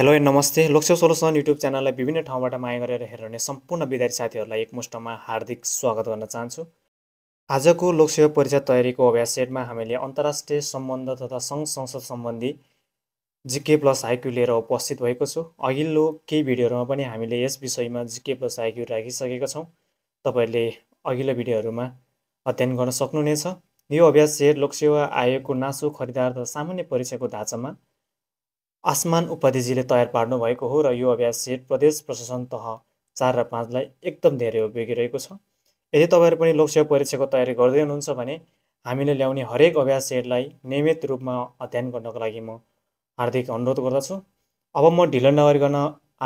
hello and नमस्ते Lok Sewa solution YouTube च्यानललाई विभिन्न ठाउँबाट माया गरेर हेर्ने सम्पूर्ण विद्यार्थी साथीहरूलाई एकमुष्टमा हार्दिक स्वागत गर्न चाहन्छु आजको लोकसेवा परीक्षा तयारीको अभ्यास सेटमा हामीले अन्तर्राष्ट्रिय सम्बन्ध तथा सङ्घ संसद सम्बन्धी जिके प्लस आइक्यू लिएर उपस्थित भएको छु अघिल्लो केही भिडियोहरूमा पनि हामीले यस विषयमा जिके प्लस आइक्यू राखिसकेका छौँ तपाईँहरूले अघिल्लो भिडियोहरूमा अध्ययन गर्न सक्नुहुनेछ यो अभ्यास सेट लोकसेवा आयोगको नासो खरिदार तथा सामान्य परीक्षाको ढाँचामा आसमान उपाधिजीले तयार पार्नु भएको हो र यो अभ्यास सेट प्रदेश प्रशासन तह चार र पाँचलाई एकदम धेरै उपयोगी रहेको छ यदि तपाईँहरू पनि लोकसेवा परीक्षाको तयारी गर्दै हुनुहुन्छ भने हामीले ल्याउने हरेक अभ्यास सेटलाई नियमित रूपमा अध्ययन गर्नको लागि म हार्दिक अनुरोध गर्दछु अब म ढिलो नगरिकन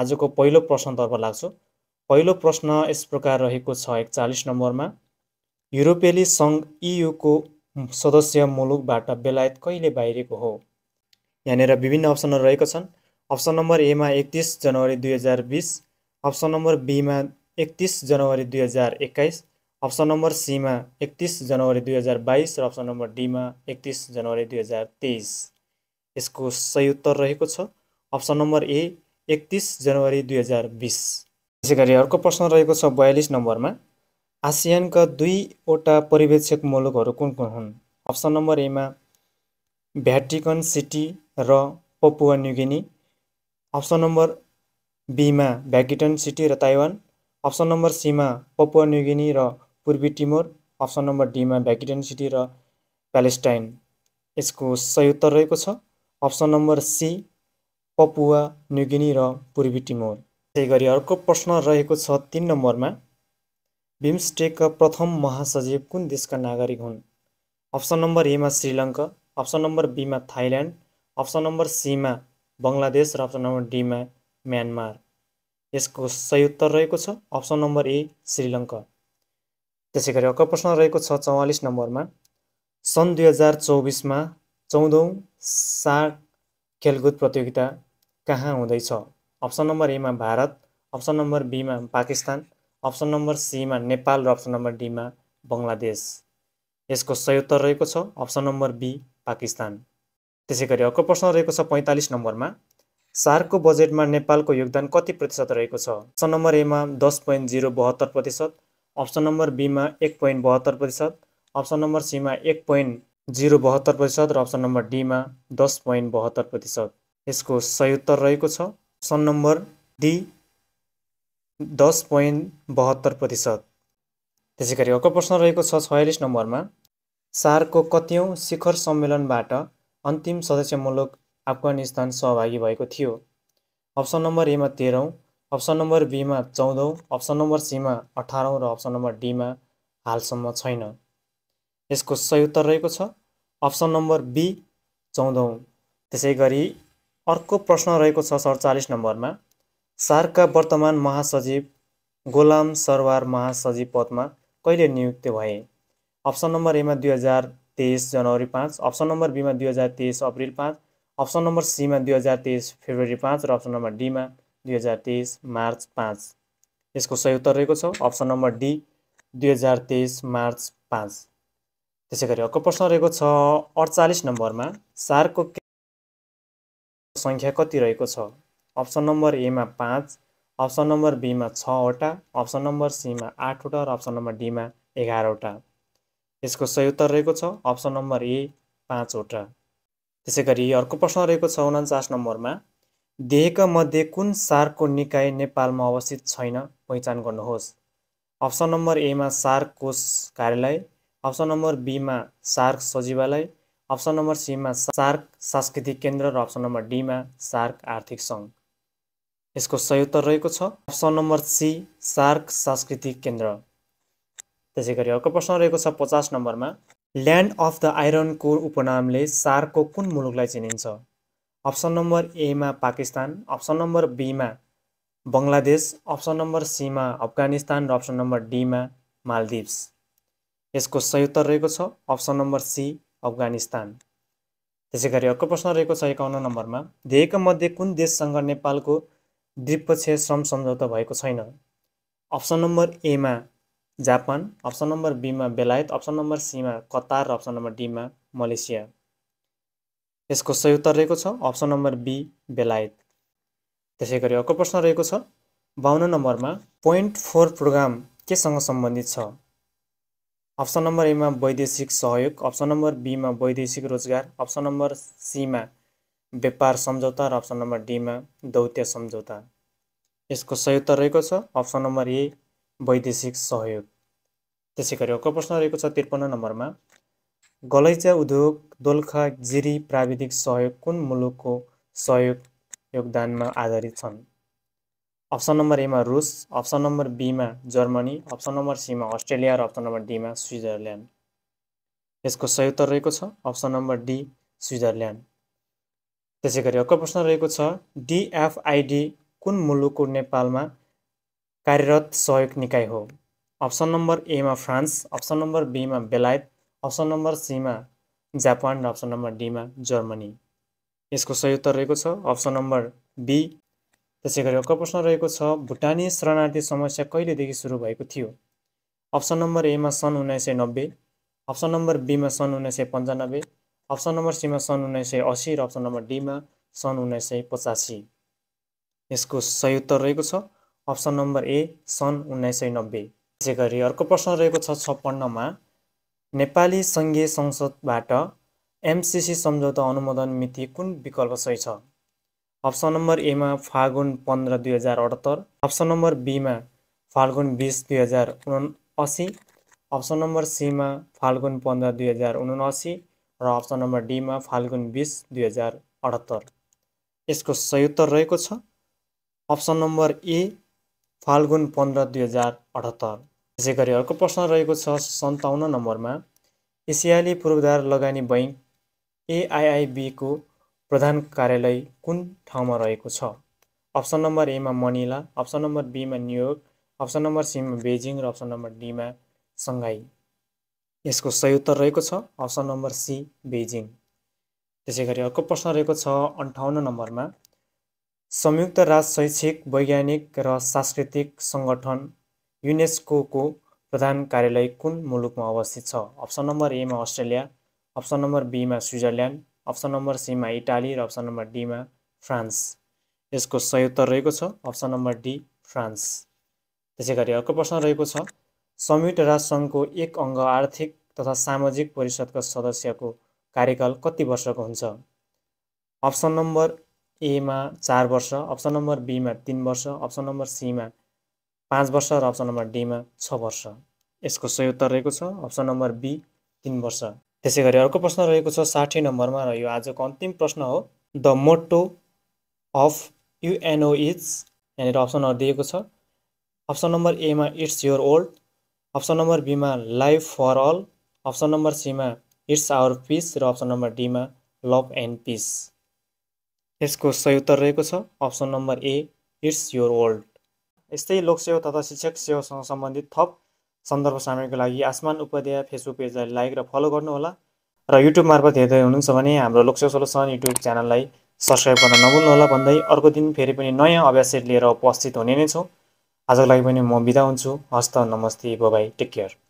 आजको पहिलो प्रश्नतर्फ लाग्छु पहिलो प्रश्न यस प्रकार रहेको छ एकचालिस नम्बरमा युरोपेली सङ्घ इयुको सदस्य मुलुकबाट बेलायत कहिले बाहिरको हो यहाँनिर विभिन्न अप्सनहरू रहेको छन् अप्सन नम्बर एमा एकतिस जनवरी दुई हजार बिस अप्सन नम्बर बीमा एकतिस जनवरी दुई हजार एक्काइस अप्सन नम्बर सीमा एकतिस जनवरी दुई हजार बाइस र अप्सन नम्बर डीमा एकतिस जनवरी दुई हजार तेइस यसको सही उत्तर रहेको छ अप्सन नम्बर ए एकतिस जनवरी दुई हजार बिस त्यसै गरी अर्को प्रश्न रहेको छ बयालिस नम्बरमा आसियानका दुईवटा पर्यवेक्षक मुलुकहरू कुन कुन हुन् अप्सन नम्बर एमा भ्याटिकन सिटी र पपुवा न्युगिनी अप्सन नम्बर बीमा भ्याकिटन सिटी र ताइवान अप्सन नम्बर सीमा पपुवा न्युगिनी र पूर्वी टिमोर अप्सन नम्बर डीमा भ्याकिटन सिटी र प्यालेस्टाइन यसको सही उत्तर रहेको छ option number C Papua New Guinea र पूर्वी टिमोर त्यसै गरी अर्को प्रश्न रहेको छ तिन नम्बरमा बिम्सटेकका प्रथम महासचिव कुन देशका नागरिक हुन् अप्सन नम्बर एमा श्रीलङ्का अप्सन नम्बर बीमा थाइल्यान्ड अप्सन नम्बर सीमा बङ्गलादेश र अप्सन नम्बर डीमा म्यानमार यसको सही उत्तर रहेको छ अप्सन नम्बर ए श्रीलङ्का त्यसै गरी अर्को प्रश्न रहेको छ चौवालिस नम्बरमा सन् दुई हजार चौबिसमा चौधौँ साग खेलकुद प्रतियोगिता कहाँ हुँदैछ अप्सन नम्बर एमा भारत अप्सन नम्बर बीमा पाकिस्तान अप्सन नम्बर सीमा नेपाल र अप्सन नम्बर डीमा बङ्गलादेश यसको सही उत्तर रहेको छ अप्सन नम्बर बी पाकिस्तान त्यसै गरी अर्को प्रश्न रहेको छ पैँतालिस नम्बरमा सार्कको बजेटमा नेपालको योगदान कति प्रतिशत रहेको छ अप्सन नम्बर एमा दस पोइन्ट जिरो बहत्तर प्रतिशत अप्सन नम्बर बीमा एक पोइन्ट बहत्तर प्रतिशत अप्सन नम्बर सीमा एक पोइन्ट जिरो बहत्तर प्रतिशत र अप्सन नम्बर डीमा दस पोइन्ट बहत्तर प्रतिशत यसको सही उत्तर रहेको छ अप्सन नम्बर डी दस पोइन्ट बहत्तर प्रतिशत त्यसै गरी अर्को प्रश्न रहेको छ छयालिस नम्बरमा सार्कको कतियौँ शिखर सम्मेलनबाट अन्तिम सदस्य मुलुक अफगानिस्तान सहभागी भएको थियो अप्सन नम्बर एमा तेह्रौँ अप्सन नम्बर बीमा चौधौँ अप्सन नम्बर सीमा अठारौँ र अप्सन नम्बर डीमा हालसम्म छैन यसको सही उत्तर रहेको छ अप्सन नम्बर बी चौधौँ त्यसै गरी अर्को प्रश्न रहेको छ सडचालिस नम्बरमा सार्कका वर्तमान महासचिव गोलाम सरवार महासचिव पदमा कहिले नियुक्त भए अप्सन नम्बर एमा दुई हजार तेइस जनवरी पाँच अप्सन नम्बर बीमा दुई हजार तेइस अप्रिल पाँच अप्सन नम्बर सीमा दुई हजार तेइस फेब्रुअरी पाँच र अप्सन नम्बर डीमा दुई हजार तेइस मार्च पाँच यसको सही उत्तर रहेको छ अप्सन नम्बर डी दुई हजार तेइस मार्च पाँच त्यसै गरी अर्को प्रश्न रहेको छ अडचालिस नम्बरमा सारको सङ्ख्या कति रहेको छ अप्सन नम्बर एमा पाँच अप्सन नम्बर बीमा छवटा अप्सन नम्बर सीमा आठवटा र अप्सन नम्बर डीमा एघारवटा यसको सही उत्तर रहेको छ अप्सन नम्बर ए पाँचवटा त्यसै गरी अर्को प्रश्न रहेको छ उन्चास नम्बरमा देहका मध्ये कुन सार्कको निकाय नेपालमा अवस्थित छैन पहिचान गर्नुहोस् अप्सन नम्बर एमा सार्क कोष कार्यालय अप्सन नम्बर बीमा सार्क सचिवालय अप्सन नम्बर सीमा सार्क सांस्कृतिक केन्द्र र अप्सन नम्बर डीमा सार्क आर्थिक सङ्घ यसको सही उत्तर रहेको छ अप्सन नम्बर सी सार्क सांस्कृतिक केन्द्र त्यसै गरी अर्को प्रश्न रहेको छ पचास नम्बरमा land of the iron core उपनामले सार्कको कुन मुलुकलाई चिनिन्छ अप्सन नम्बर एमा पाकिस्तान अप्सन नम्बर बीमा बङ्गलादेश अप्सन नम्बर सीमा अफगानिस्तान र अप्सन नम्बर डीमा मालदिप्स यसको सही उत्तर रहेको छ अप्सन नम्बर सी अफगानिस्तान त्यसै गरी अर्को प्रश्न रहेको छ एकाउन्न नम्बरमा दिएका मध्ये कुन देशसँग नेपालको द्विपक्षीय श्रम सम्झौता भएको छैन अप्सन नम्बर एमा जापान अप्सन नम्बर बीमा बेलायत अप्सन नम्बर सीमा कतार र अप्सन नम्बर डीमा मलेसिया यसको सही उत्तर रहेको छ अप्सन नम्बर बी बेलायत त्यसै गरी अर्को प्रश्न रहेको छ बाहन्न नम्बरमा पोइन्ट फोर प्रोग्राम केसँग सम्बन्धित छ अप्सन नम्बर एमा वैदेशिक सहयोग अप्सन नम्बर बीमा वैदेशिक रोजगार अप्सन नम्बर सीमा व्यापार सम्झौता र अप्सन नम्बर डीमा दौत्य सम्झौता यसको सही उत्तर रहेको छ अप्सन नम्बर ए वैदेशिक सहयोग त्यसै गरी अर्को प्रश्न रहेको छ त्रिपन्न नम्बरमा गलैचा उद्योग दोलखा जिरी प्राविधिक सहयोग कुन मुलुकको सहयोग योगदानमा आधारित छन् अप्सन नम्बर एमा रुस अप्सन नम्बर बीमा जर्मनी अप्सन नम्बर सीमा अस्ट्रेलिया र अप्सन नम्बर डीमा स्विजरल्यान्ड यसको सही उत्तर रहेको छ अप्सन नम्बर डी स्विजरल्यान्ड त्यसै गरी अर्को प्रश्न रहेको छ डिएफआइडी कुन मुलुकको नेपालमा कार्यरत सहयोग निकाय हो अप्सन नम्बर एमा फ्रान्स अप्सन नम्बर बीमा बेलायत अप्सन नम्बर सीमा जापान र अप्सन नम्बर डीमा जर्मनी यसको सही उत्तर रहेको छ अप्सन नम्बर बी त्यसै गरी अर्को प्रश्न रहेको छ भुटानी शरणार्थी समस्या कहिलेदेखि सुरु भएको थियो अप्सन नम्बर एमा सन् उन्नाइस सय नब्बे अप्सन नम्बर बीमा सन् उन्नाइस सय पन्चानब्बे अप्सन नम्बर सीमा सन् उन्नाइस सय असी र अप्सन नम्बर डीमा सन् उन्नाइस सय पचासी यसको सही उत्तर रहेको छ अप्सन नम्बर ए सन् उन्नाइस सय नब्बे त्यसै गरी अर्को प्रश्न रहेको छ छप्पन्नमा नेपाली सङ्घीय संसदबाट एमसिसी सम्झौता अनुमोदन मिति कुन विकल्प सही छ अप्सन नम्बर एमा फागुन पन्ध्र दुई हजार अठहत्तर अप्सन नम्बर बीमा फाल्गुन बिस दुई हजार उनासी अप्सन नम्बर सीमा फाल्गुन पन्ध्र दुई हजार उनासी र अप्सन नम्बर डीमा फाल्गुन बिस दुई हजार अठहत्तर यसको सही उत्तर रहेको छ अप्सन नम्बर ए फाल्गुन पन्ध्र दुई हजार अठहत्तर त्यसै गरी अर्को प्रश्न रहेको छ सन्ताउन्न नम्बरमा एसियाली पूर्वधार लगानी बैङ्क एआइआइबीको प्रधान कार्यालय कुन ठाउँमा रहेको छ अप्सन नम्बर एमा मनिला अप्सन नम्बर बीमा न्युयोर्क अप्सन नम्बर सीमा बेजिङ र अप्सन नम्बर डीमा सङ्घाई यसको सही उत्तर रहेको छ अप्सन नम्बर सी बेजिङ त्यसै गरी अर्को प्रश्न रहेको छ अन्ठाउन्न नम्बरमा संयुक्त राष्ट्र शैक्षिक वैज्ञानिक र सांस्कृतिक सङ्गठन युनेस्को प्रधान कार्यालय कुन मुलुकमा अवस्थित छ अप्सन नम्बर एमा अस्ट्रेलिया अप्सन नम्बर बीमा स्विजरल्यान्ड अप्सन नम्बर सीमा इटाली र अप्सन नम्बर डीमा फ्रान्स यसको सही उत्तर रहेको छ अप्सन नम्बर डी फ्रान्स त्यसै गरी अर्को प्रश्न रहेको छ संयुक्त राष्ट्रसङ्घको एक अङ्ग आर्थिक तथा सामाजिक परिषदका सदस्यको कार्यकाल कति वर्षको हुन्छ अप्सन नम्बर एमा चार वर्ष अप्सन नम्बर बीमा तिन वर्ष अप्सन नम्बर सीमा पाँच वर्ष र अप्सन नम्बर डीमा छ वर्ष यसको सही उत्तर रहेको छ अप्सन नम्बर बी तिन वर्ष त्यसै गरी अर्को प्रश्न रहेको छ साठी नम्बरमा र यो आजको अन्तिम प्रश्न हो the motto of UNO is यहाँनिर अप्सनहरू दिएको छ अप्सन नम्बर एमा it's your old option number बीमा life for all option number सीमा इट्स आवर पिस र अप्सन नम्बर डीमा लभ एन्ड पिस यसको सही उत्तर रहेको छ option number A it's your world यस्तै लोकसेवा तथा शिक्षक सेवासँग सम्बन्धित थप सन्दर्भ सामग्रीको लागि आसमान उपाध्याय फेसबुक पेजलाई लाइक र फलो गर्नुहोला र युट्युब मार्फत हेर्दै हुनुहुन्छ भने हाम्रो लोकसेवा सोलोसन युट्युब च्यानललाई सब्सक्राइब गर्न नभुल्नुहोला भन्दै अर्को दिन फेरि पनि नयाँ अभ्यास लिएर उपस्थित हुने नै छौँ आजको लागि पनि म बिदा हुन्छु हस्त नमस्ते बाई टेक केयर